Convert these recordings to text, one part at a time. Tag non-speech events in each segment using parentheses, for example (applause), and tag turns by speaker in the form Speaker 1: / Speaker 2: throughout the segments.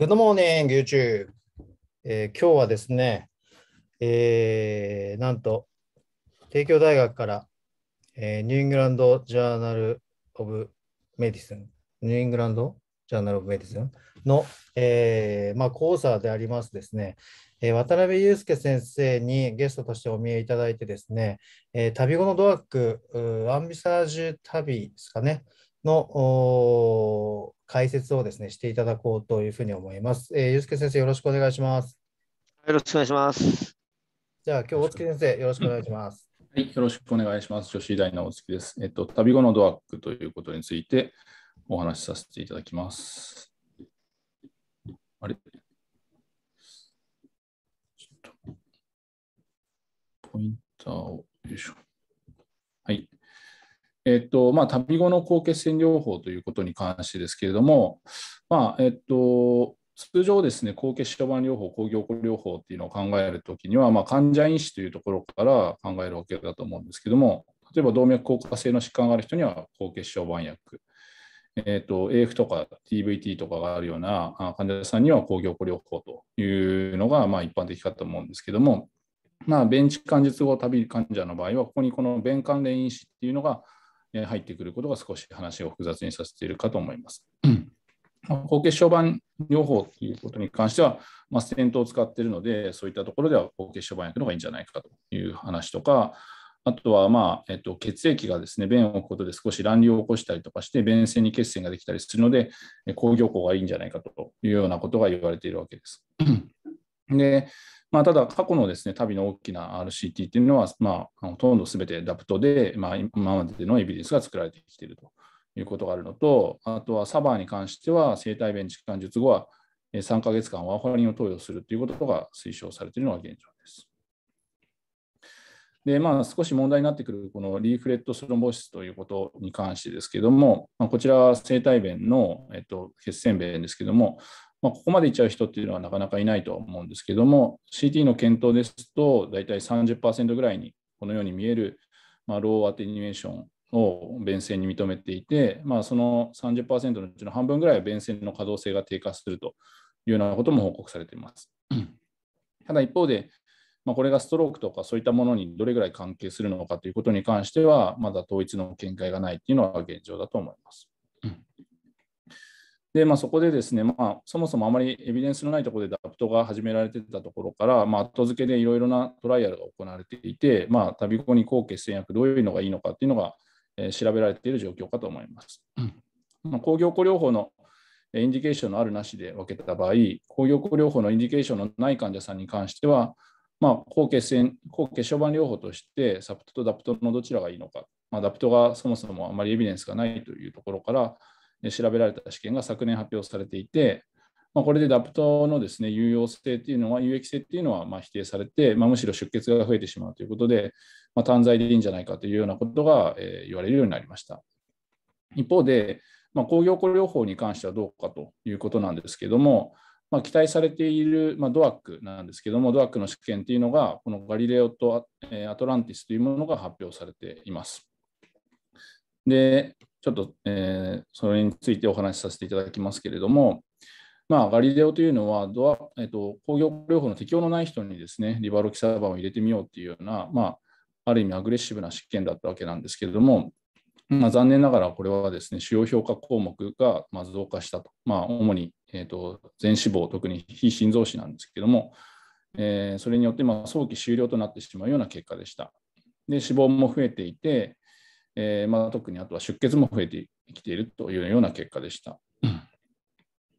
Speaker 1: Good morning, YouTube、えー、今日はですね、えー、なんと、帝京大学から、えー、ニューイングランド・ジャーナル・オブ・メディスン、ニューイングランド・ジャーナル・オブ・メディスンの、えーまあ、講座でありますですね、えー、渡辺裕介先生にゲストとしてお見えいただいてですね、えー、旅後のドアック、アンビサージュ旅ですかね、の解説をですね、していただこうというふうに思います。えー、ゆうすけ先生、よろしくお願いします。
Speaker 2: よろしくお願いします。
Speaker 1: じゃあ、今日、大月先生、よろしくお願いします。
Speaker 2: はい、よろしくお願いします。女子大の大月です。えっと、旅後のドアックということについてお話しさせていただきます。あれポインターを、よいしょ。えっとまあ、旅後の高血栓療法ということに関してですけれども、まあえっと、通常ですね、高血小板療法、抗凝固療法っていうのを考えるときには、まあ、患者因子というところから考えるわけだと思うんですけども、例えば動脈硬化性の疾患がある人には高血小板薬、えっと、AF とか TVT とかがあるような患者さんには抗凝固療法というのがまあ一般的かと思うんですけども、まあ、ベンチ関節後旅患者の場合は、ここにこの便関連因子っていうのが入ってくることが少し話を複雑にさせているかと思います。高血小板療法ということに関しては、まあ、ステントを使っているので、そういったところでは高血小板薬の方がいいんじゃないかという話とか、あとは、まあえっと、血液がですね便を置くことで少し乱流を起こしたりとかして、便性に血栓ができたりするので、工業校がいいんじゃないかというようなことが言われているわけです。でまあ、ただ、過去のですね、旅の大きな RCT っていうのは、まあ、ほとんどすべてダプトで、まあ、今までのエビデンスが作られてきているということがあるのと、あとはサバーに関しては、生体弁置換術後は3か月間ワーホリンを投与するということが推奨されているのが現状です。でまあ、少し問題になってくるこのリーフレットスロンボシスということに関してですけども、まあ、こちらは生体弁の、えっと、血栓弁ですけども、まあ、ここまでいっちゃう人っていうのはなかなかいないと思うんですけども CT の検討ですと大体30%ぐらいにこのように見える、まあ、ローアテニュエーションを弁線に認めていて、まあ、その30%のうちの半分ぐらいは弁線の可動性が低下するというようなことも報告されています。(clears throat) ただ一方で、まあ、これがストロークとかそういったものにどれぐらい関係するのかということに関しては、まだ統一の見解がないというのは現状だと思います。で、まあ、そこでですね、まあ、そもそもあまりエビデンスのないところでダプトが始められてたところから、まあ、後付けでいろいろなトライアルが行われていて、まあ、旅後に抗血栓薬、どういうのがいいのかっていうのが、えー、調べられている状況かと思います。まあ、工業庫療法のインディケーションのあるなしで分けた場合、工業庫療法のインディケーションのない患者さんに関しては、まあ、抗血栓、抗血小板療法として、サプトとダプトのどちらがいいのか、まあ、ダプトがそもそもあまりエビデンスがないというところから、調べられた試験が昨年発表されていて、まあ、これでダプトのですね有用性というのは、有益性というのはま否定されて、まあ、むしろ出血が増えてしまうということで、まあ、短剤でいいんじゃないかというようなことが、え言われるようになりました。一方で、ま工業療法に関してはどうかということなんですけども、ま期待されている、まドアックなんですけども、ドアックの試験というのが、このガリレオとアトランティスというものが発表されています。で、ちょっと、えー、それについてお話しさせていただきますけれども、まあ、ガリレオというのはドア、えっと、工業療法の適用のない人にですねリバロキサーバーを入れてみようっていうような、まあ、ある意味アグレッシブな試験だったわけなんですけれども、まあ、残念ながらこれはですね主要評価項目がま増加したと、まあ、主に、えー、と全脂肪特に非心臓死なんですけども、えー、それによってま早期終了となってしまうような結果でしたで死亡も増えていてえー、まあ、特にあとは出血も増えてきているというような結果でした。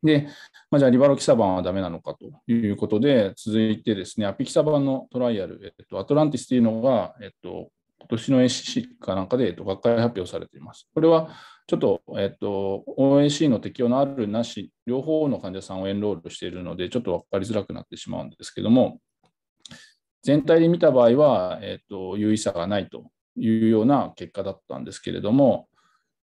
Speaker 2: で、まあ、じゃあリバロキサバンはダメなのかということで、続いてですね、アピキサバンのトライアル、えっと、アトランティスというのが、えっと、今年の ACC かなんかで、えっと、学会発表されています。これはちょっと、えっと、OAC の適用のあるなし、両方の患者さんをエンロールしているので、ちょっと分かりづらくなってしまうんですけども、全体で見た場合は、えっと、有意差がないというような結果だったんですけれども、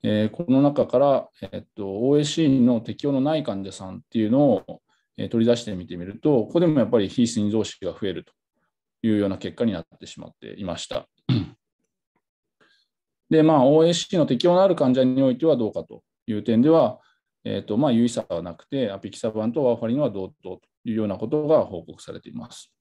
Speaker 2: えー、この中から、えっと、OAC の適用のない患者さんっていうのを、えー、取り出してみてみると、ここでもやっぱり非心臓死が増えるというような結果になってしまっていました。で、まあ、OAC の適用のある患者においてはどうかという点では、えーとまあ、有意差はなくて、アピキサバンとワーファリンは同等というようなことが報告されています。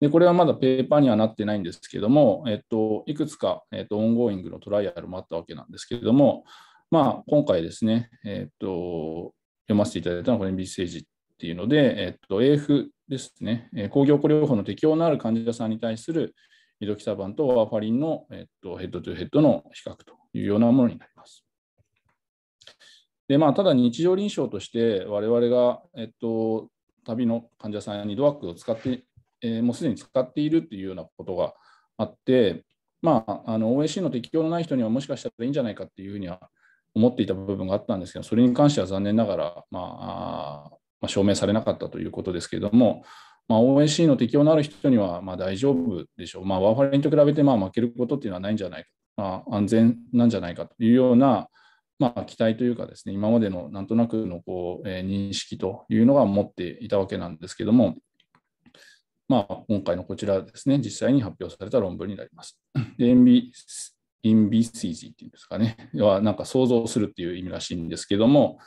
Speaker 2: で、これはまだペーパーにはなってないんですけども、えっと、いくつか、えっと、オンゴーイングのトライアルもあったわけなんですけれども、まあ、今回ですね、えっと、読ませていただいたのはこれ B ッセージっていうので、えっと、AF ですね、工業療法の適用のある患者さんに対するイドキサバンとワーファリンの、えっと、ヘッドトゥヘッドの比較というようなものになります。でまあ、ただ日常臨床として我々が、えっと、旅の患者さんにドアックを使ってえー、もうすでに使っているっていうようなことがあって、まあ、あの OAC の適用のない人にはもしかしたらいいんじゃないかっていうふうには思っていた部分があったんですけど、それに関しては残念ながら、まあ、まあ、証明されなかったということですけれども、まあ、OAC の適用のある人にはま大丈夫でしょう、まあ、ワーファリンと比べてまあ負けることっていうのはないんじゃないか、まあ、安全なんじゃないかというような、まあ、期待というかですね、今までのなんとなくのこう、えー、認識というのが持っていたわけなんですけども、まあ、今回のこちらですね、実際に発表された論文になります。で、インビシージっていうんですかね、はなんか想像するっていう意味らしいんですけども、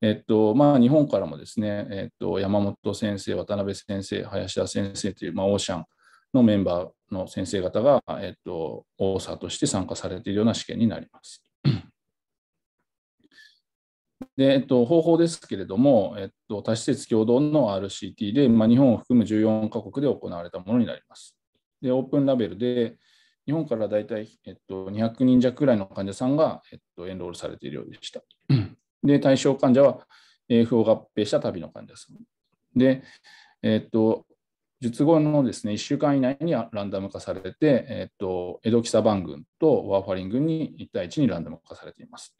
Speaker 2: えっとまあ、日本からもですね、えっと、山本先生、渡辺先生、林田先生という、まあ、オーシャンのメンバーの先生方が、えっと、オーサーとして参加されているような試験になります。で、えっと、方法ですけれども、えっと、多施設共同の RCT で、まあ、日本を含む14カ国で行われたものになります。で、オープンラベルで、日本からだいたい、えっと、200人弱くらいの患者さんが、えっと、エンロールされているようでした。で、対象患者は AF を合併した旅の患者さん。で、えっと、術後のですね1週間以内にランダム化されて、えっと、エドキサバン軍とワーファリングに1対1にランダム化されています。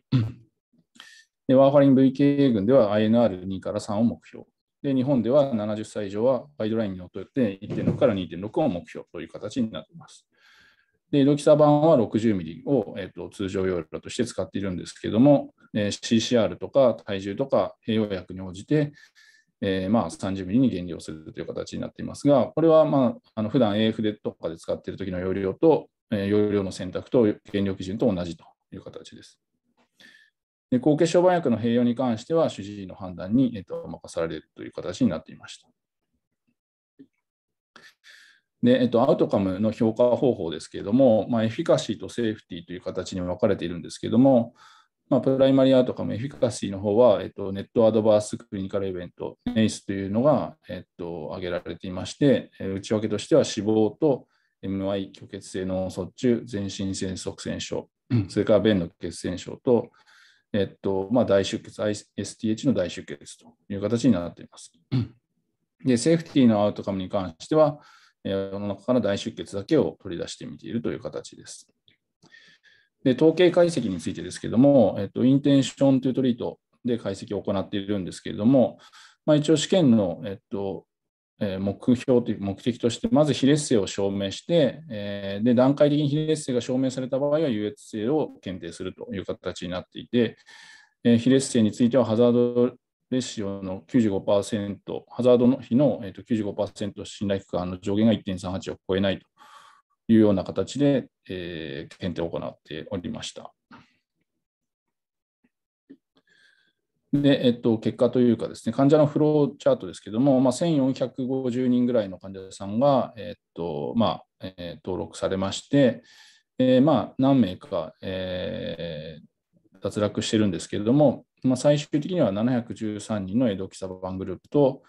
Speaker 2: で、ワーファリン VKA 群では INR2 から3を目標。で、日本では70歳以上はガイドラインにのっとって1.6から2.6を目標という形になっています。で、ロキサ版は60ミリを、えと、通常容量として使っているんですけども、えー、CCR とか体重とか栄養薬に応じて、えー、まあ30ミリに減量するという形になっていますが、これはまああの普段 AF でとかで使っている時の容量と、えー、容量の選択と減量基準と同じという形です。で後継小板薬の併用に関しては、主治医の判断に、えっと任されるという形になっていました。でえっと、アウトカムの評価方法ですけれども、まあ、エフィカシーとセーフティーという形に分かれているんですけれども、まあ、プライマリアウトカム、エフィカシーの方は、えっと、ネットアドバースクリニカルイベント、ネイスというのが、えっと、挙げられていまして、内訳としては死亡と MI、虚血性脳卒中、全身性側栓症、それから便の血栓症と、えっとまあ、大出血、s t h の大出血という形になっています。で、セーフティーのアウトカムに関しては、えー、世の中から大出血だけを取り出してみているという形です。で、統計解析についてですけれども、えっと、インテンションというトリートで解析を行っているんですけれども、まあ、一応試験の、えっと、目標という目的として、まず比例性を証明して、えー、で段階的に比例性が証明された場合は優越性を検定するという形になっていて、えー、比例性についてはハザードレシオの95%、ハザードの比の、えー、と95%信頼区間の上限が1.38を超えないというような形で、えー、検定を行っておりました。で、えっと、結果というかですね、患者のフローチャートですけども、まあ、1450人ぐらいの患者さんが、えっとまあえー、登録されまして、えーまあ、何名か、えー、脱落してるんですけれども、まあ、最終的には713人のエドキサバングループと、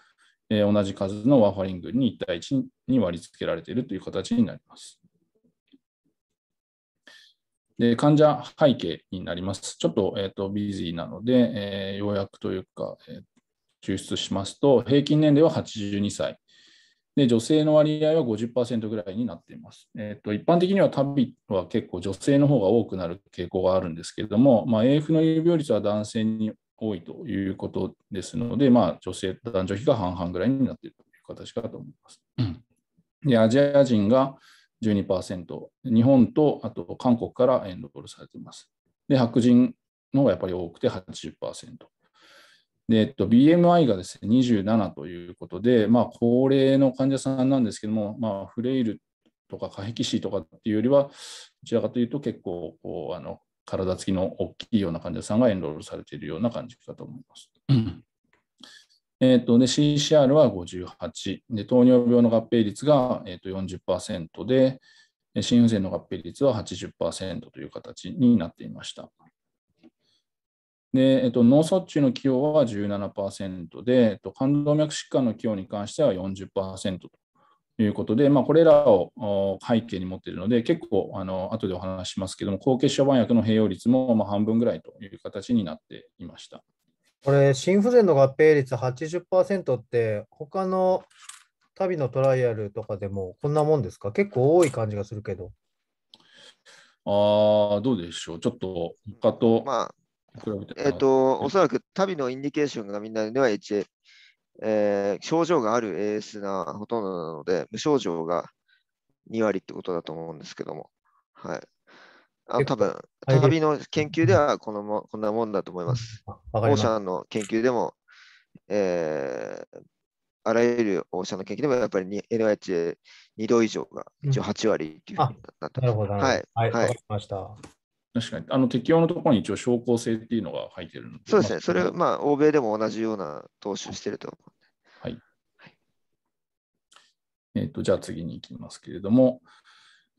Speaker 2: えー、同じ数のワーファリングに1対1に割り付けられているという形になります。で、患者背景になります。ちょっと,、えーと、ビジーなので、えー、ようやくというか、えー、抽出しますと、平均年齢は82歳。で、女性の割合は50%ぐらいになっています。えーと、一般的には旅は結構女性の方が多くなる傾向があるんですけれども、まあ、AF の有病率は男性に多いということですので、まあ、女性男女比が半々ぐらいになっているという形かと思います。で、アジア人が12%、日本とあと韓国からエンドロールされています。で、白人の方がやっぱり多くて80%。で、えっと、BMI がですね、27ということで、まあ、高齢の患者さんなんですけども、まあ、フレイルとか過壁死とかっていうよりは、どちらかというと結構こうあの体つきの大きいような患者さんがエンロールされているような感じだと思います。えーと、CCR は58で、糖尿病の合併率が、えー、と40%で、心不全の合併率は80%という形になっていました。でえっと、脳卒中の寄与は17%で、えっと、冠動脈疾患の寄与に関しては40%ということで、まあ、これらを背景に持っているので、結構あの後でお話しますけども、高血小板薬の併用率もま半分ぐらいという形になっていました。
Speaker 1: これ、心不全の合併率80%って、他の旅のトライアルとかでもこんなもんですか結構多い感じがするけど。
Speaker 3: あ
Speaker 2: あ、どうでしょう。ちょっと他とまあ、
Speaker 1: えっ、
Speaker 3: ー、と、おそらく旅のインディケーションがみんなでは HA、えー、症状がある AS なほとんどなので、無症状が2割ってことだと思うんですけども。はい。あ多分、高火の研究ではこのもこんなもんだと思います。オーシャンの研究でも、えー、あらゆるオーシャンの研究でもやっぱり
Speaker 2: NIH2 度以上が一応8割というふうになっ
Speaker 3: てまはい、はい、はい、
Speaker 1: ました。
Speaker 2: 確かにあの適用のところに一応、証拠性っていうのが入ってるそうですね、それは、まあ、欧米でも同じような投資をしてると思うはい、はい、えっと。じゃあ次に行きますけれども、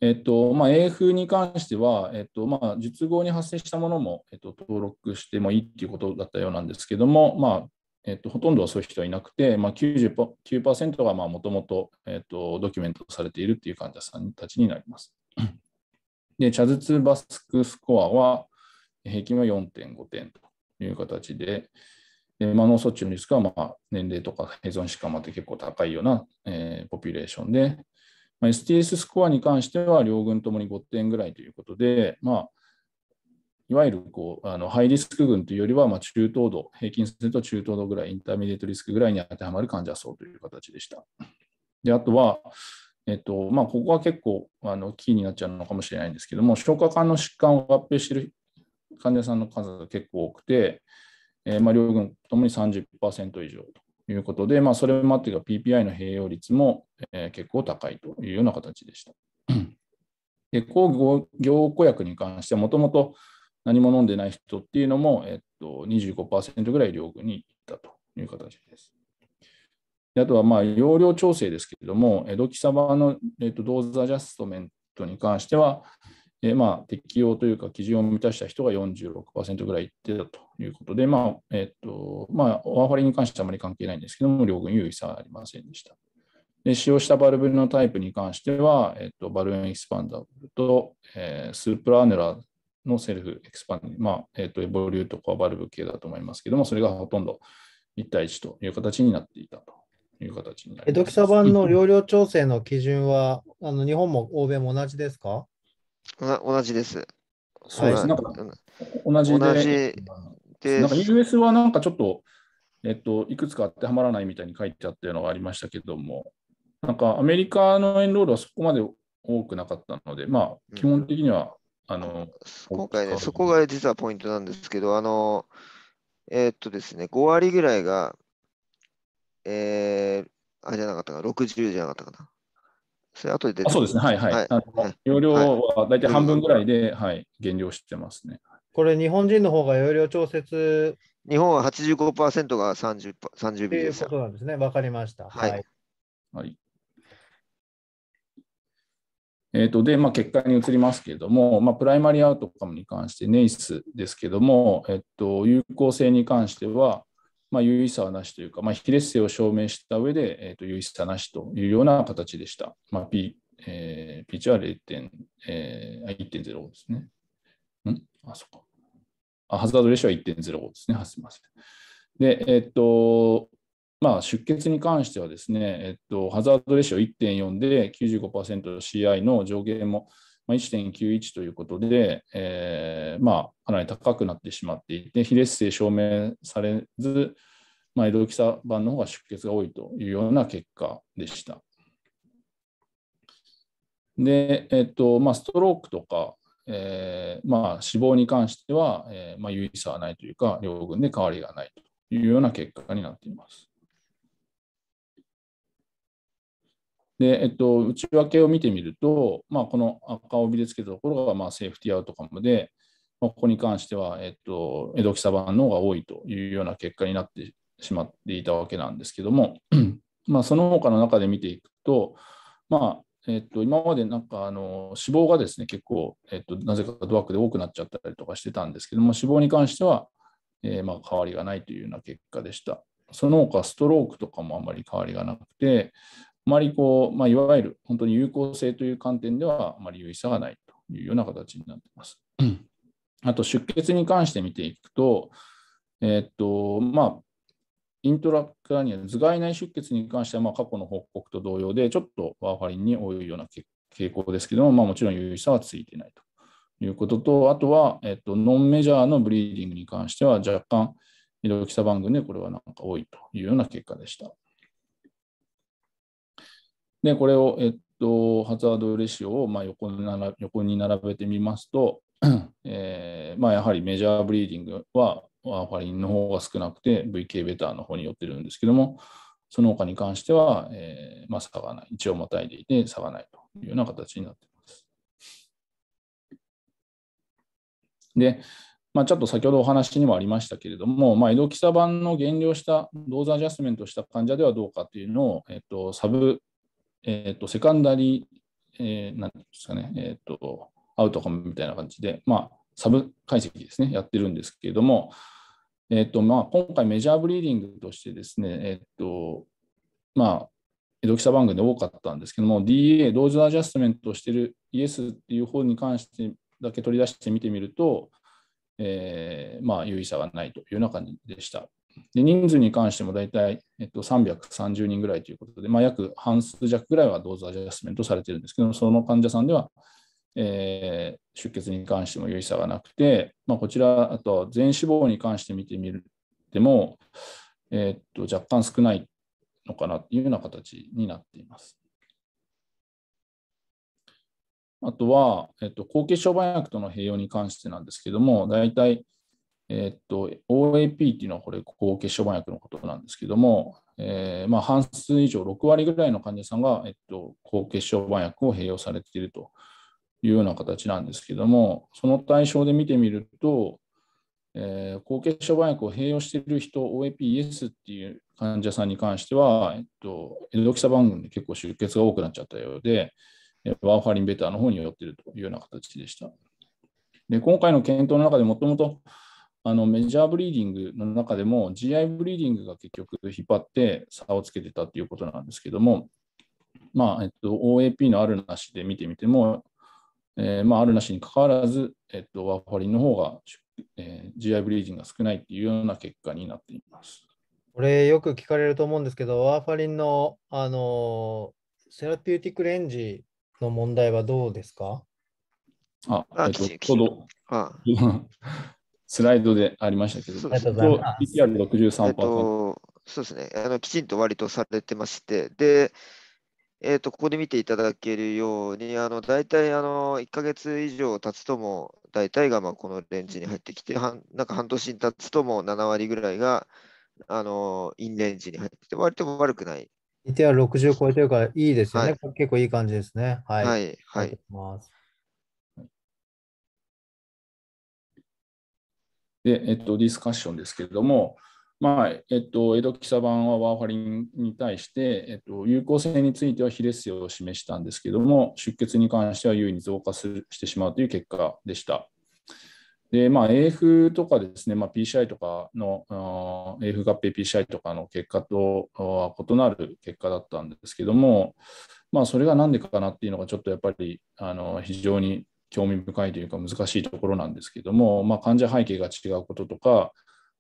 Speaker 2: えっとまあ、英風に関しては、えっとまあ、術後に発生したものも、えっと、登録してもいいっていうことだったようなんですけども、まあえっと、ほとんどはそういう人はいなくて、まあ9 9がもともとドキュメントされているっていう患者さんたちになります。で、チャズ2バスクスコアは平均は4.5点という形で、でまあ、脳卒中のリスクはまあ年齢とか依存疾患まて結構高いような、えー、ポピュレーションで、まあ、STS スコアに関しては両軍ともに5点ぐらいということで、まあ、いわゆるこうあのハイリスク群というよりは、ま中等度、平均すると中等度ぐらい、インターミディエートリスクぐらいに当てはまる患者層という形でした。であとは、えっとまあ、ここは結構あのキーになっちゃうのかもしれないんですけども、消化管の疾患を合併している患者さんの数が結構多くて、えー、ま両軍ともに30%以上ということで、まあ、それもあってか PPI の併用率も、えー、結構高いというような形でした。で抗凝固薬に関してはもともと何も飲んでない人っていうのも、えっと、25%ぐらい両具にいたという形です。であとはまあ容量調整ですけれども、ドキサバの、えっと、ドーズアジャストメントに関しては、まあ、適用というか基準を満たした人が46%ぐらいいってたということで、まあえっとまあ、ワーファリンに関してはあまり関係ないんですけども、両軍優位差ありませんでした。で使用したバルブのタイプに関しては、えっと、バルーンエキスパンダブルと、えー、スープラーネラーのセルフエクスパンダまあえっと、エボリューコアバルブ系だと思いますけども、それがほとんど1対1という形になっていたという形になります。エドキサ版の容
Speaker 1: 量調整の基準は、あの日本も欧米も同じですか
Speaker 2: 同じです。そうです。なんか、
Speaker 3: 同じで。でなんか US
Speaker 2: はなんかちょっと、えっと、いくつか当てはまらないみたいに書いてあったようなのがありましたけども、なんかアメリカのエンロールはそこまで多くなかったので、まあ、基本的には、うん、あの
Speaker 3: 今回ね、そこが実はポイントなんですけど、あの、えー、っとですね、5割ぐらいが、えー、あれじゃなかったかな、60じゃなかったかな。
Speaker 2: それ後でそうですね、はいはい。はい、あの容量は大体半分ぐらいで、はい、減量してますね。
Speaker 1: これ、日本人の方が容量調節。日本は85%
Speaker 3: が 30, 30秒です。という
Speaker 1: ことなんですね。わかりました。は
Speaker 3: い。はい
Speaker 2: えーとでまあ、結果に移りますけれども、まあ、プライマリーアウトカムに関して、ネイスですけれども、えっと、有効性に関しては、まあ、有意差なしというか、まあ、比列性を証明した上で、えー、と優位差なしというような形でした。まあ P えー、P 値は0点、えー、1.05ですね。うんあ、そっか。あ、ハザードレシオは1.05ですね。すみません。で、えっ、ー、と、まあ、出血に関してはですね、えっ、ー、と、ハザードレシオ1.4で 95%CI の上限もまあ、1.91ということで、えー、まあ、かなり高くなってしまっていて、比劣性証明されず、まあ、エドキサ版の方が出血が多いというような結果でした。で、えっとまあ、ストロークとか、えー、まあ、死亡に関しては、えー、ま有意差はないというか、両軍で変わりがないというような結果になっています。で、えっと、内訳を見てみると、まあ、この赤帯でつけたところが、まあ、セーフティアウトカムで、まあ、ここに関しては、えっと、江戸キサバンの方が多いというような結果になってしまっていたわけなんですけども、(clears throat) まあ、その他の中で見ていくと、まあ、えっと、今までなんかあの脂肪がですね結構、えっと、なぜかドアックで多くなっちゃったりとかしてたんですけども脂肪に関しては、えー、まあ、変わりがないというような結果でした。その他ストロークとかもあまり変わりがなくて、あまりこう、まあ、いわゆる本当に有効性という観点では、あまり有意差がないというような形になっています。あと、出血に関して見ていくと、えっと、まあ、イントラクラニア頭蓋内出血に関しては、ま過去の報告と同様で、ちょっとワーファリンに多いような傾向ですけども、まあ、もちろん有意差はついていないということと、あとは、えっと、ノンメジャーのブリーディングに関しては、若干、医療記者番組でこれはなんか多いというような結果でした。で、これを、えっと、ハザードレシオをまあ横に並横に並べてみますと、(clears throat) えーまあ、やはりメジャーブリーディングはワーファリンの方が少なくて VK ベターの方に寄ってるんですけども、その他に関しては、えーまあ、差がない、一応またいでいて差がないというような形になっています。で、まあ、ちょっと先ほどお話にもありましたけれども、まあ、移動基礎版の減量した、ドーズアジャスメントした患者ではどうかというのを、えっと、サブえっ、ー、と、セカンダリー、えー、なんですかね、えっ、ー、と、アウトコムみたいな感じで、まあ、サブ解析ですね、やってるんですけれども、えっ、と、まあ、今回メジャーブリーディングとしてですね、えっ、と、まあ、江戸記者番組で多かったんですけども、DA、同時のアジャストメントをしているイエスっていう方に関してだけ取り出して見てみると、えー、まあ、有意差がないというような感じでした。で人数に関しても大体、えっと、330人ぐらいということで、まあ、約半数弱ぐらいはドーズアジャスメントされてるんですけど、その患者さんでは、えー、出血に関しても有意差がなくて、まあ、こちら、あと全脂肪に関して見てみるでも、えー、っと若干少ないのかなというような形になっています。あとは、えっと、後継症板薬との併用に関してなんですけども、大体、えー、っと、OAP っていうのはこれ、高血小板薬のことなんですけども、えー、まあ、半数以上、6割ぐらいの患者さんが、えっと、高血小板薬を併用されているというような形なんですけども、その対象で見てみると、えー、高血小板薬を併用している人、OAPES っていう患者さんに関しては、えっと、エドキサバン群で結構出血が多くなっちゃったようで、ワーファリンベターの方に寄っているというような形でした。で今回の検討の中でもともとあのメジャーブリーディングの中でも GI ブリーディングが結局引っ張って差をつけてたっていうことなんですけども、まあえっと、OAP のあるなしで見てみても、えーまあ、あるなしにかかわらず、えっと、ワーファリンの方が、えー、GI ブリーディングが少ないっていうような結果になっています。
Speaker 1: これよく聞かれると思うんですけど、ワーファリンの、あのセラピューティックレンジの問題はどうですか
Speaker 2: あ、えっと、ちょうど、ああ (laughs) スライドでありましたけ
Speaker 1: ど、そうですね、r
Speaker 2: 6 3
Speaker 3: そうですねあの、きちんと割とされてまして、で、えーと、ここで見ていただけるように、あの大体あの1か月以上経つとも、大体がまあこのレンジに入ってきて、半なんか半年経つとも7割ぐらいがあのインレンジに入ってて、割と悪くない。
Speaker 1: e t は60超えてるからいいですよね、はい、結構いい感じですね。はい。はい、はい
Speaker 2: で、えっと、ディスカッションですけれども、まあえっと、江戸記者版はワーファリンに対して、えっと、有効性については比劣性を示したんですけども、出血に関しては優位に増加するしてしまうという結果でした。で、まあ、AF とかですね、まあ、PCI とかの、AF 合併 PCI とかの結果とは異なる結果だったんですけども、まあ、それが何でかなっていうのが、ちょっとやっぱりあの非常に興味深いというか難しいところなんですけども、まあ、患者背景が違うこととか、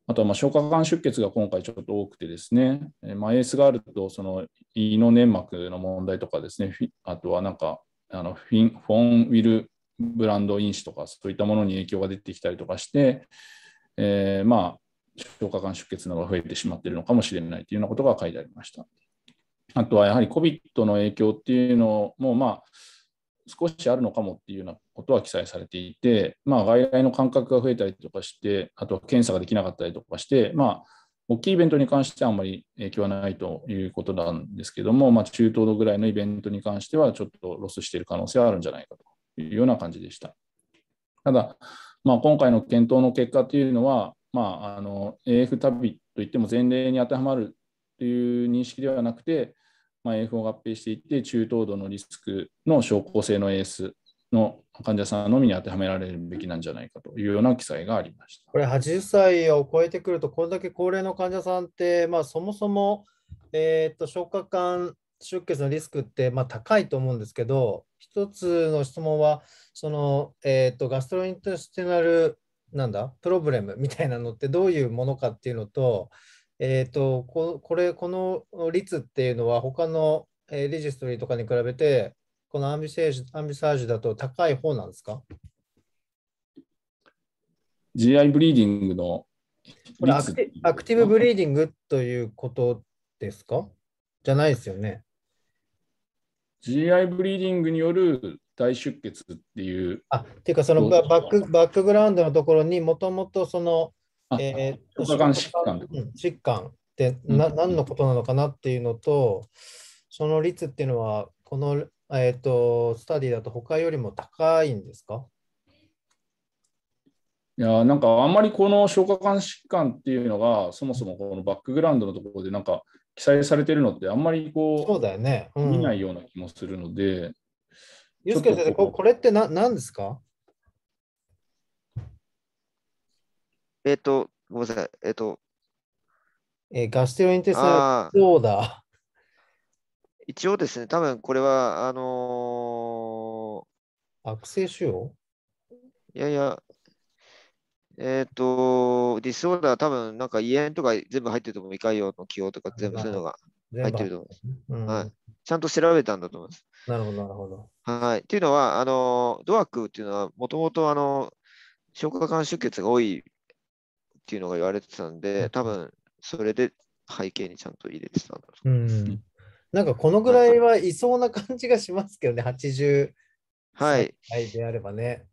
Speaker 2: あとはま消化管出血が今回ちょっと多くてですね、まあ、AS があるとその胃の粘膜の問題とかですね、あとはなんかあのフィンフォンウィルブランド因子とかそういったものに影響が出てきたりとかして、えー、まあ消化管出血などが増えてしまっているのかもしれないというようなことが書いてありました。あとはやはり COVID の影響っていうのも、まあ、少しあるのかもっていうようなことは記載されていて、まあ、外来の間隔が増えたりとかして、あと検査ができなかったりとかして、まあ、大きいイベントに関してはあんまり影響はないということなんですけども、まあ、中等度ぐらいのイベントに関しては、ちょっとロスしている可能性はあるんじゃないかというような感じでした。ただ、まあ、今回の検討の結果というのは、まあ、あの AF 旅といっても前例に当てはまるという認識ではなくて、まあ、AF を合併していって、中等度のリスクの症候性の AS の患者さんのみに当てはめられるべきなんじゃないかというような記載がありまし
Speaker 1: たこれ、80歳を超えてくると、これだけ高齢の患者さんって、まあ、そもそも、えー、っと消化管出血のリスクって、まあ、高いと思うんですけど、一つの質問は、そのえー、っとガストロインテスティナルなんだプロブレムみたいなのってどういうものかっていうのと、えーと、ここれこの率っていうのは他の、えレジストリーとかに比べてこのアンビセージアンビサージュだと高い方なんですか
Speaker 2: ?GI ブリーディングの
Speaker 1: これアクティブブリーディングということですかじゃないですよね。
Speaker 2: GI ブリーディングによる大出血っていう。あっていうか、そのバッ
Speaker 1: クバックグラウンドのところにもともとその、えー、疾患疾患、疾患ってな、うん、何のことなのかなっていうのと、その率っていうのは、このえっ、ー、と、スタディだと他よりも高いんですか
Speaker 2: いやなんかあんまりこの消化管疾患っていうのがそもそもこのバックグラウンドのところでなんか記載されてるのってあんまりこうそうだよね、うん、見ないような気もするので。
Speaker 1: ユースケ先生、これってな何ですか
Speaker 3: えっ、ー、と、ごめんなさい。えっ、ー、と。
Speaker 1: えー、ガステロインテストオーダ
Speaker 3: 一応ですね、多分これ
Speaker 1: は、あのー、悪性腫瘍
Speaker 3: いやいや、えっ、ー、と、ディスオーダー、多分なんか胃炎とか全部入ってると思う、胃潰瘍の起用とか全部そういうのが入ってると思う、うん、はい。ちゃんと調べたんだと思います。
Speaker 1: なるほど、なるほど。
Speaker 3: はい。っていうのは、あの、ドアクっていうのは、もともと、あの、消化管出血が多いっていうのが言われてたんで、多分それで背景にちゃんと入れてたんだと
Speaker 1: 思います。うんなんかこのぐらいはいそうな感じがしますけどね、80歳であればね。はい、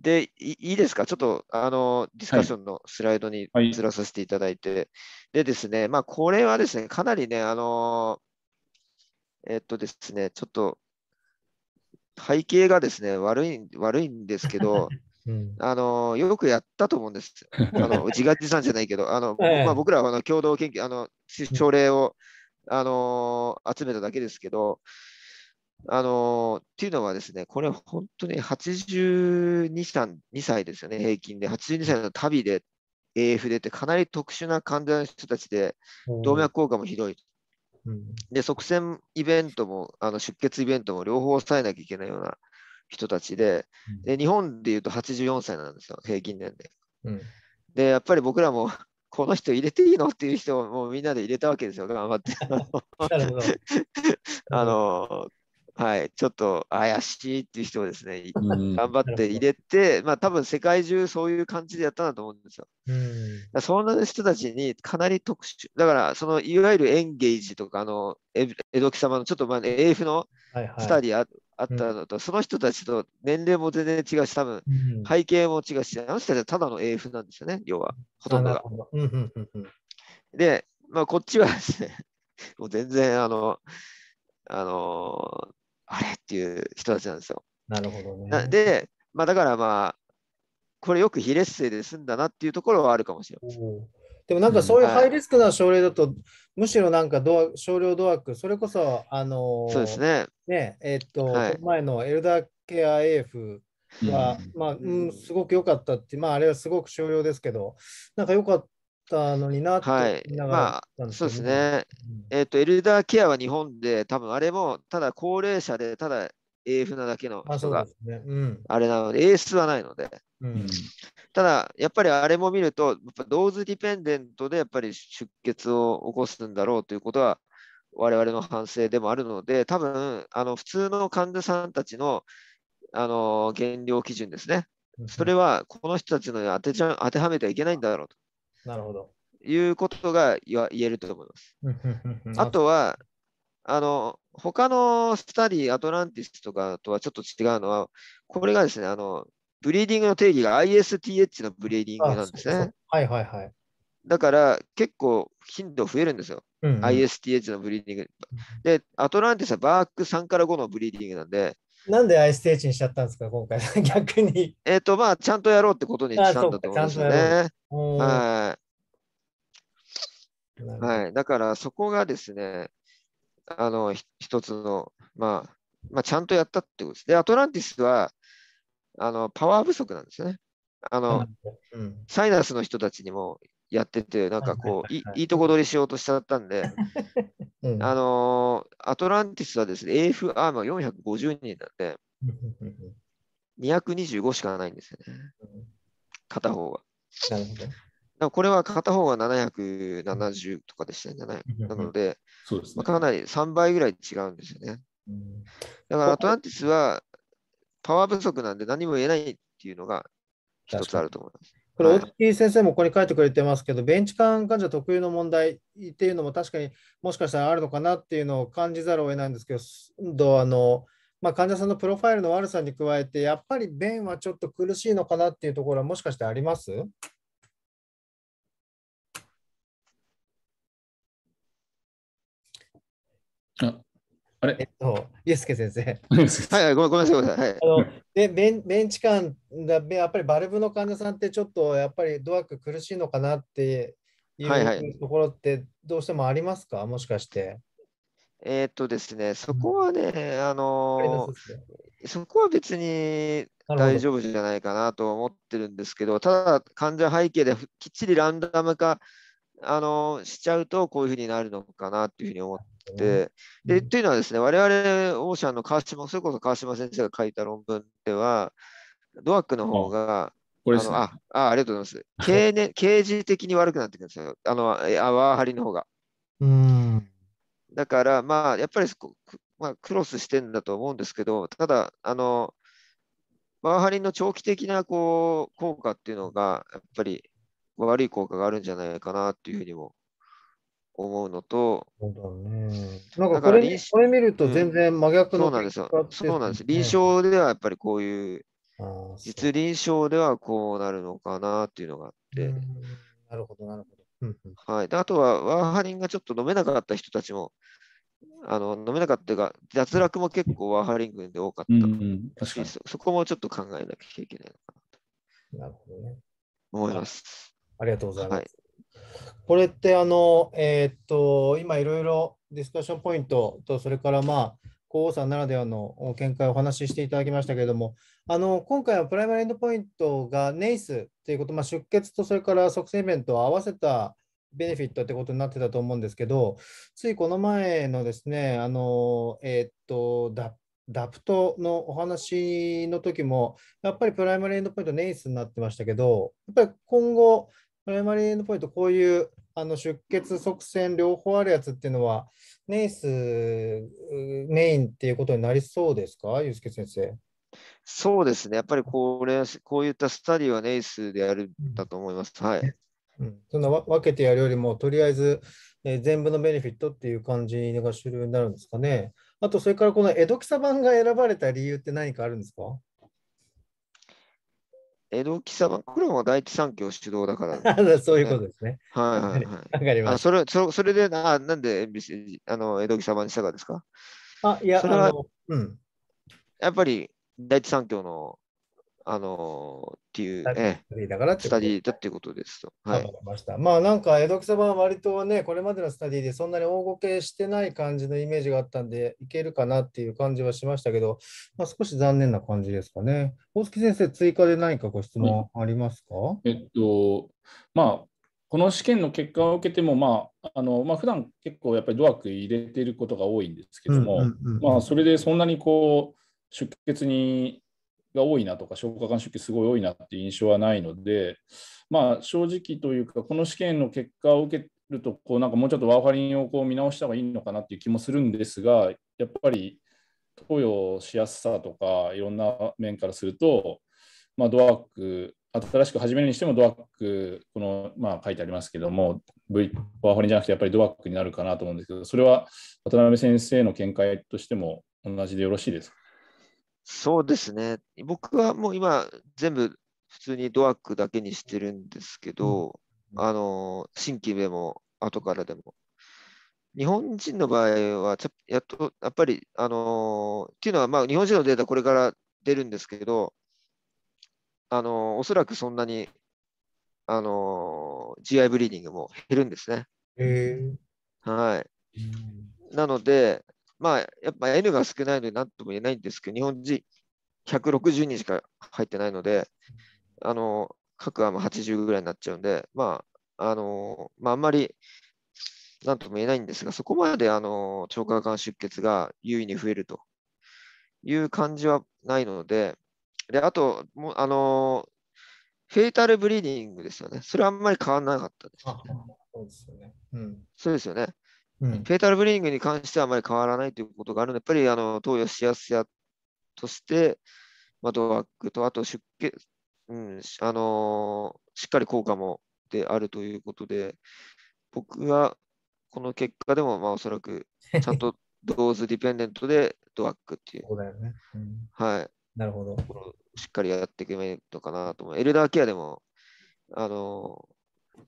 Speaker 3: でい、いいですかちょっとあのディスカッションのスライドにずらさせていただいて、はいはい、でですね、まあ、これはですね、かなりね、あのえっとですね、ちょっと背景がですね、悪い悪いんですけど、(laughs) うん、あのよくやったと思うんです。あの自画自賛じゃないけど、あのまあ、僕らはあの共同研究、あの奨励をあのー、集めただけですけど、あのー、っていうのはですね、これ本当に82歳 ,2 歳ですよね、平均で。82歳の旅で AF 出てかなり特殊な患者の人たちで、動脈硬化もひどい。うん、で、即戦イベントもあの出血イベントも両方抑えなきゃいけないような人たちで、で日本でいうと84歳なんですよ、平均年齢。うん、で、やっぱり僕らもこの人入れていいのっていう人をもうみんなで入れたわけですよ、頑張って。(laughs) あの、はい、ちょっと怪しいっていう人をですね、頑張って入れて、まあ多分世界中そういう感じでやったなと思うんですよ。うん、そんな人たちにかなり特殊、だからそのいわゆるエンゲージとか、あの、江戸木様のちょっとまあ AF のスタディア、はいはいあったのと、うん、その人たちと年齢も全然違うし、多分背景も違うし、あの人たちはただの AF なんですよね、要は、ほとんどが。で、まあ、こっちはですね、(laughs) もう全然あの、あの、あれっていう人たちなんですよ。
Speaker 1: なるほどね。
Speaker 3: で、まあ、だからまあ、これよく非劣生で済んだなっていうところはあるかもしれ
Speaker 1: ません。でもなんかそういうハイリスクな症例だと、うんはい、むしろなんかドア少量ドアック、それこそ、あのー、そうですね。ねえー、っと、はい、前のエルダーケア AF は、うん、まあ、うん、すごく良かったって、まあ、あれはすごく少量ですけど、なんか良かったのになって、はい、ま
Speaker 3: あ、そうですね。うん、えっと、エルダーケアは日本で、多分あれも、ただ高齢者で、ただ AF なだけの人があれなので、エースはないので、ただやっぱりあれも見ると、やっぱディペンデントでやっぱり出血を起こすんだろうということは、我々の反省でもあるので、多分あの普通の患者さんたちのあの減量基準ですね、それはこの人たちの当てちゃ当てはめてはいけないんだろうと。なるほどいうことが言えると思い
Speaker 4: ま
Speaker 3: す。あとは、あの、他のスタディ、アトランティスとかとはちょっと違うのは、これがですね、あの、ブリーディングの定義が ISTH のブリーディングなんですね。
Speaker 1: はいはいはい。
Speaker 3: だから結構頻度増えるんですよ。
Speaker 1: うんうん、ISTH
Speaker 3: のブリーディング。で、アトランティスはバーク3から5のブリーディングなんで。
Speaker 1: なんで ISTH にしちゃったんですか、今回。(laughs) 逆に。
Speaker 3: えっ、と、まあ、ちゃんとやろうってことにしたんだと思いますよね。
Speaker 1: は
Speaker 3: い。はい。だからそこがですね、あの一つの、まあ、まあ、ちゃんとやったってことです。で、アトランティスはあのパワー不足なんですね。あの、うん、サイナスの人たちにもやってて、なんかこう、いいいとこ取りしようとしちゃったんで、
Speaker 1: (laughs)
Speaker 3: ん、あのアトランティスはですね、AF アームは450人なんで、225しかないんですよね、片方
Speaker 1: は。なるほど
Speaker 3: かこれは片方が770とかでしたね、ゃない。なので、そうですね、まあ、かなり3倍ぐらい違うんですよね。だからアトランティスはパワー不足なんで何も言えないっていうのが一つあると思います。
Speaker 1: これ、大木先生もここに書いてくれてますけど、はい、ベンチ間患者特有の問題っていうのも確かにもしかしたらあるのかなっていうのを感じざるを得ないんですけど、あのまあ、患者さんのプロファイルの悪さに加えて、やっぱり便はちょっと苦しいのかなっていうところはもしかしてありますああれえっと、ユースケ先生。はい、はい、ごめんなさい、ごめんはい、あのでベンベンチ感が、やっぱりバルブの患者さんってちょっとやっぱりドアック苦しいのかなって
Speaker 3: いう
Speaker 1: ところってどうしてもありますか、はいはい、もしかして。
Speaker 3: えー、っとですね、そこはね、うん、あの
Speaker 1: そこは別に
Speaker 3: 大丈夫じゃないかなと思ってるんですけど、ただ患者背景できっちりランダム化あのしちゃうと、こういうふうになるのかなっていうふうに思って。くて、で、というのはですね、我々、オーシャンの川島、それこそ川島先生が書いた論文では、ドアックの方が、これ、ね、ああありがとうございます。経年経時的に悪くなってくるんですよ。あの、あワーハリの方が。
Speaker 4: うん
Speaker 3: だから、まあ、やっぱり、まあ、クロスしてんだと思うんですけど、ただ、あの、ワーハリンの長期的なこう効果っていうのが、やっぱり悪い効果があるんじゃないかなっていうふうにも思うのと、そうだ
Speaker 1: ね、なんかこれかこれ見ると全然真逆の、うん、そうなんですよ。そうなんです。臨
Speaker 3: 床ではやっぱりこういう、実臨床ではこうなるのかなっていうのがあっ
Speaker 1: て。なるほど、なるほ
Speaker 3: ど。はい、であとは、ワーハリンがちょっと飲めなかった人たちも、あの飲めなかったいうか、脱落も結構ワーハリングで多かったので、うんうん、そそこもちょっと考えなきゃいけないのか
Speaker 4: なと。なるほどね。思います。ありがとうございます。はい
Speaker 1: これってあの、えー、っと今いろいろディスカッションポイントとそれからまあ皇后さんならではの見解をお話ししていただきましたけれどもあの今回はプライマリエンドポイントがネイスということ、まあ、出血とそれから促進イベントを合わせたベネフィットってことになってたと思うんですけどついこの前のですねあの、えー、っとダプトのお話の時も、やっぱりプライマリエンドポイントネイスになってましたけど、やっぱり今後、プライマリーエンドポイント、こういうあの出血、側線両方あるやつっていうのは、ネイスメインっていうことになりそうですか、ユースケ先生。
Speaker 3: そうですね、やっぱりこれこういったスタディはネイスでやるんだと思います。はい
Speaker 1: うん、そんな分けてやるよりも、とりあえず、えー、全部のベネフィットっていう感じが主流になるんですかね。あと、それからこの江戸草版が選ばれた理由って何かあるんですか江
Speaker 3: 戸貴様、れは第一産業主導だから、ね、(laughs) そういうことですね。はいはいはい。わかります。それそそれであ、なんであの江戸貴様にしたかですか
Speaker 1: あ、いや、それは、うん、
Speaker 3: やっぱり第一産業のあのー、っていう、ええ、スタディだっていうことですと。はい、
Speaker 1: ました。まあなんか江戸草版は割とね、これまでのスタディでそんなに大ごけしてない感じのイメージがあったんで、いけるかなっていう感じはしましたけど、まあ、少し残念な感じですかね。大月先生、追加で何かご質問ありますか、えっと、まあ、この試験の結果
Speaker 2: を受けても、まああのまあ普段結構やっぱりドアク入れていることが多いんですけども、まあ、それでそんなにこう出血にが多いなとか、消化管出血すごい多いなっていう印象はないので、まあ、正直というか、この試験の結果を受けると、こうなんかもうちょっとワーファリンをこう見直した方がいいのかなっていう気もするんですが、やっぱり投与しやすさとか、いろんな面からすると、まあ、ドアック、新しく始めるにしてもドアック、この、まあ、書いてありますけども、v、ワーファリンじゃなくてやっぱりドアックになるかなと思うんですけど、それは渡辺先生の見解としても同じでよろしいですかそうですね。僕はもう今、全部
Speaker 3: 普通にドアックだけにしてるんですけど、あの、新規でも後からでも。日本人の場合は、やっと、やっぱり、あのっていうのは、まあ、日本人のデータこれから出るんですけど、あのおそらくそんなに、あの GI ブリーディングも減るんですね。えー、はい。なので、まあ、やっぱ N が少ないので何とも言えないんですけど、日本人160人しか入ってないので、あの、各アーム80ぐらいになっちゃうんで、まあ、あの、まあ、あんまり、何とも言えないんですが、そこまであの腸管管出血が優位に増えるという感じはないので、であともあの、フェイタルブリーディングですよね。それはあんまり変わらなかっ
Speaker 1: たです、ね。そうですよね。うん、
Speaker 3: そうですよね。うフェータルブリーディングに関してはあまり変わらないということがあるので、やっぱりあの投与しやすさとして、まあ、ドワックと、あと出血、うんあのー、しっかり効果もであるということで、僕はこの結果でも、まあ、おそらく (laughs) ちゃんとドーズディペンデントでドワックっていう。そうだよね、うん、はい。なるほど。しっかりやっていけばいいのかなと思う。エルダーケアでも、あの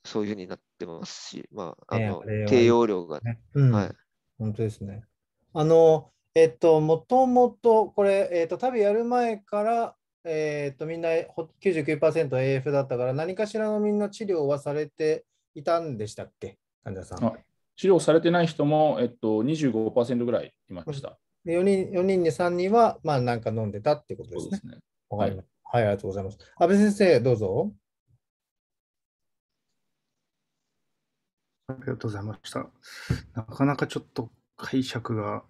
Speaker 3: ー、そういうふうになってってますし、まあ、あの、ね、低
Speaker 1: 容量がね、うん、はい。本当ですね。あの、えっと、もともと、これ、えっと、旅やる前から、えっと、みんな 99%AF だったから、何かしらのみんな治療はされていたんでしたっけ、患者さ
Speaker 2: ん。治療されてない人も、えっと、25%ぐらいいました。
Speaker 1: 4人 ,4 人に3人は、まあ、なんか飲んでたってことですね。わ、ね、かります。はい、はい、ありがとうございます。安部先生、どうぞ。ありがとうございました。なかなかちょっと解釈が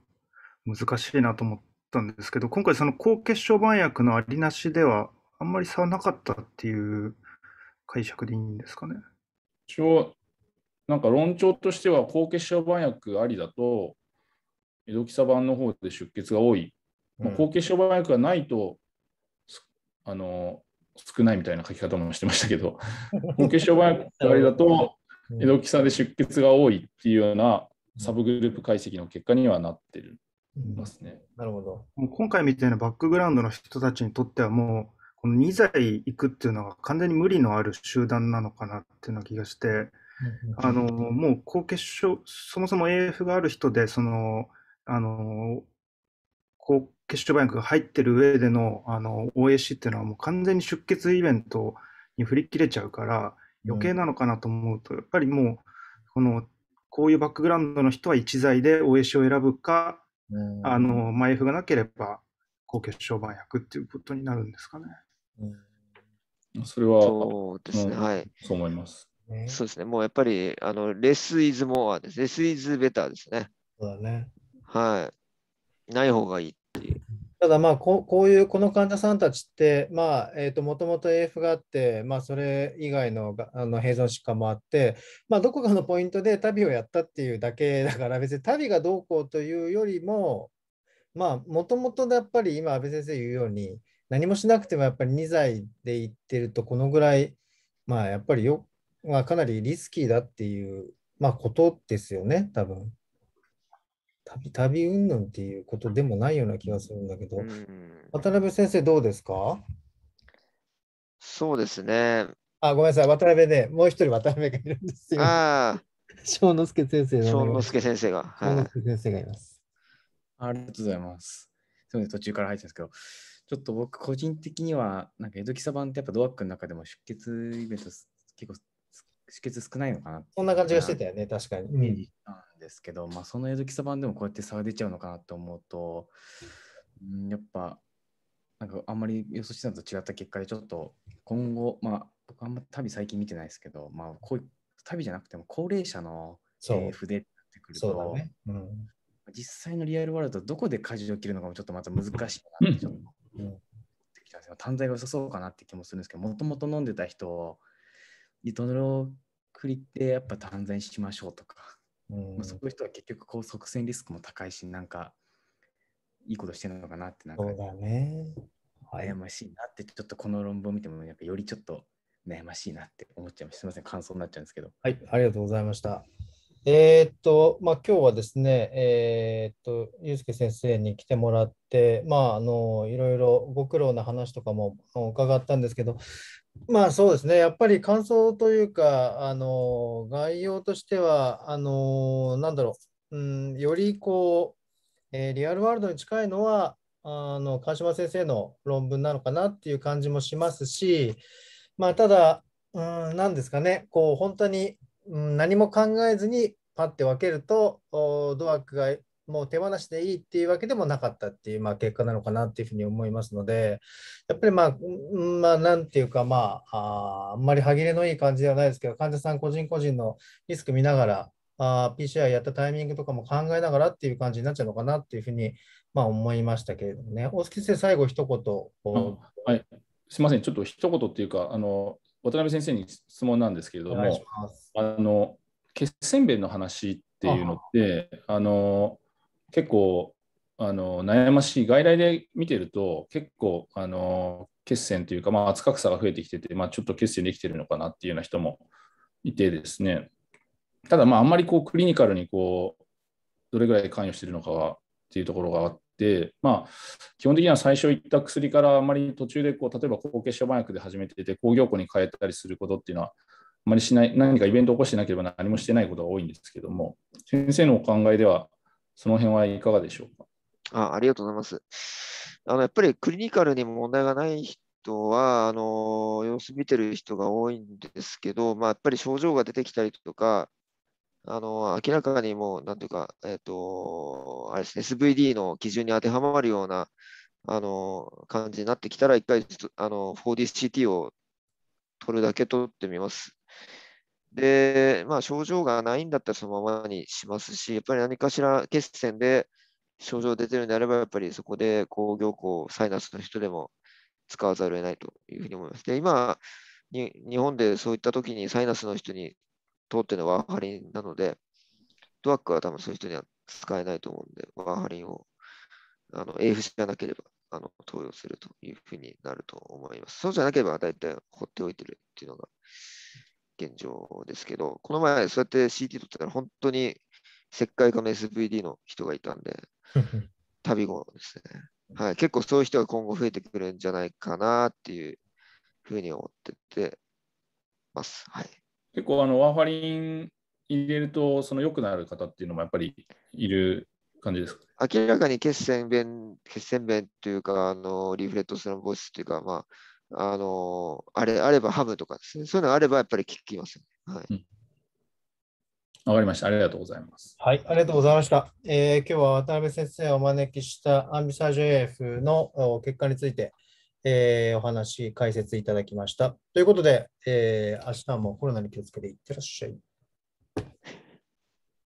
Speaker 1: 難しいなと思ったんですけど、今回その高血小板薬のありなしでは、あんまり差はなかったっていう解釈でいいんですかね。一応、なんか論調と
Speaker 2: しては、高血小板薬ありだと、エドキサ版の方で出血が多い。まあ、後継者バイがないと、あの少ないみたいな書き方もしてましたけど、(laughs) 高血小板薬ありだとエドキサで出血が多いっていうようなサブグループ解析の結果にはなってる
Speaker 1: ますね。なるほど。今回みたいなバックグラウンドの人たちにとってはもう、この2剤いくっていうのが完全に無理のある集団なのかなっていうような気がして、あのもう高血症、そもそも AF がある人で、その、あの、高血小クが入ってる上でのあの OAC っていうのはもう完全に出血イベントに振り切れちゃうから、余計なのかなと思うと、やっぱりもうこのこういうバックグラウンドの人は一材で OS を選ぶか、あの前譜がなければ高血小板役っていうことになるんですかね。
Speaker 3: それはそうですね、はい、そう思います。そうですね、もうやっぱりあのレスイズモアです。レスイズベターですね。そうだね。はい。ない方がいいっていう。
Speaker 1: ただまあこういうこの患者さんたちってまあえっ、ともともと AF があってまあそれ以外のあの併存疾患もあってまあどこかのポイントで旅をやったっていうだけだから別に旅がどうこうというよりもまあもともとやっぱり今安部先生言うように何もしなくてもやっぱり2歳でいってるとこのぐらいまあやっぱりよ、まあ、かなりリスキーだっていうまあことですよね多分。たびたびうんぬんっていうことでもないような気がするんだけど、うん、渡辺先生どうですかそうですね。あ、ごめんなさい、渡辺ね、もう一人渡辺がいるんで
Speaker 3: すよ。ああ。(laughs) 之
Speaker 1: 助先生小之助先生が。小之助先生がいます。
Speaker 4: ありがとうございます。すみません、途中から入ってたんですけど、ちょっと僕個人的には、なんか江戸木者版ってやっぱドアックの中でも出血イベント結構出血少ないのかな。そんな感じがしてたよね、確かに。うんですけど、まあ、その江戸喫茶版でもこうやって差が出ちゃうのかなと思うと、うん、やっぱなんかあんまり予想してたのと違った結果でちょっと今後、まあ、僕あんま旅最近見てないですけど、まあ、こう旅じゃなくても高齢者の筆ってなってくると、ねうん、実際のリアルワールドどこで舵を切るのかもちょっとまた難しいなってちょっと思ってきたんですよ。短、剤、が良さそうかなって気もするんですけどもともと飲んでた人をリトルをクリってやっぱ短剤にしましょうとか。まあ、そういう人は結局こう即戦リスクも高いしなんかいいことしてるのかなってなんか、ね、悩ましいなってちょっとこの論文を見てもやっぱよりちょっと悩ましいなって思っちゃいますすみません感想になっちゃうんですけどはいありがとうございました
Speaker 1: えー、っとまあ今日はですねえー、っとゆうすけ先生に来てもらってまああのいろいろご苦労な話とかも伺ったんですけどまあそうですね、やっぱり感想というか、あの概要としては、あのなんだろう、うん、よりこう、えー、リアルワールドに近いのは、あの川島先生の論文なのかなっていう感じもしますし、まあ、ただ、うん、んですかね、こう本当に、うん、何も考えずにパッて分けると、ドアックがもう手放しでいいっていうわけでもなかったっていう、まあ、結果なのかなっていうふうに思いますので、やっぱりまあ、まあ、なんていうか、まあ、ああんまり歯切れのいい感じではないですけど、患者さん個人個人のリスク見ながら、あ PCR やったタイミングとかも考えながらっていう感じになっちゃうのかなっていうふうに、まあ、思いましたけれどもね。大月先生、最後一言、
Speaker 2: はい、すみません、ちょっと一言っていうか、あの渡辺先生に質問なんですけれども、あの血栓弁の話っていうのって、あの結構あの悩ましい外来で見てると結構あの血栓というか、まあ、圧格差が増えてきてて、まあ、ちょっと血栓できてるのかなっていうような人もいてですねただまああんまりこうクリニカルにこうどれぐらい関与してるのかはっていうところがあって、まあ、基本的には最初行った薬からあまり途中でこう例えば高血小麻薬で始めてて工業庫に変えたりすることっていうのはあまりしない何かイベントを起こしてなければ何もしてないことが多いんですけども先生のお考えではその辺はいかがでしょうかあありがとうございます。
Speaker 3: あのやっぱりクリニカルにも問題がない人は、あの様子見てる人が多いんですけど、まあ、やっぱり症状が出てきたりとか、あの明らかにもう、なんていうか、えっ、ー、と、あれですね、SVD の基準に当てはまるようなあの感じになってきたら、一回あの 4DCT を取るだけ取ってみます。で、まあ、症状がないんだったらそのままにしますし、やっぱり何かしら血栓で症状出てるんであれば、やっぱりそこで工業校、サイナスの人でも使わざるを得ないというふうに思います。で、今、に日本でそういった時にサイナスの人に通ってるのはワーハリンなので、ドアックは多分そういう人には使えないと思うんで、ワーハリンをあの AF じゃなければあの投与するというふうになると思います。そうじゃなければ大体放っておいてるっていうのが現状ですけど、この前そうやって CT 取ってたら本当に石灰化の SVD の人がいたんで、(laughs) 旅後ですね。はい、結構そういう人が今後増えてくるんじゃないかなっていうふうに思って
Speaker 2: てます。はい、結構あのワーファリン入れるとその良くなる方っていうのもやっぱりいる感じですか明らかに血栓弁、血
Speaker 3: 栓弁というか、あのリフレットスンボイスというか、まあ、あのあれあればハブとかですね、そういうのあればやっぱり聞きますね。
Speaker 2: はい。うんわかりました。ありがとうございます。
Speaker 1: はい、ありがとうございました。えー、今日は渡辺先生をお招きしたアンビサージュ AF の結果について、えー、お話、解説いただきました。ということで、えー、明日もコロナに気をつけていってらっしゃい。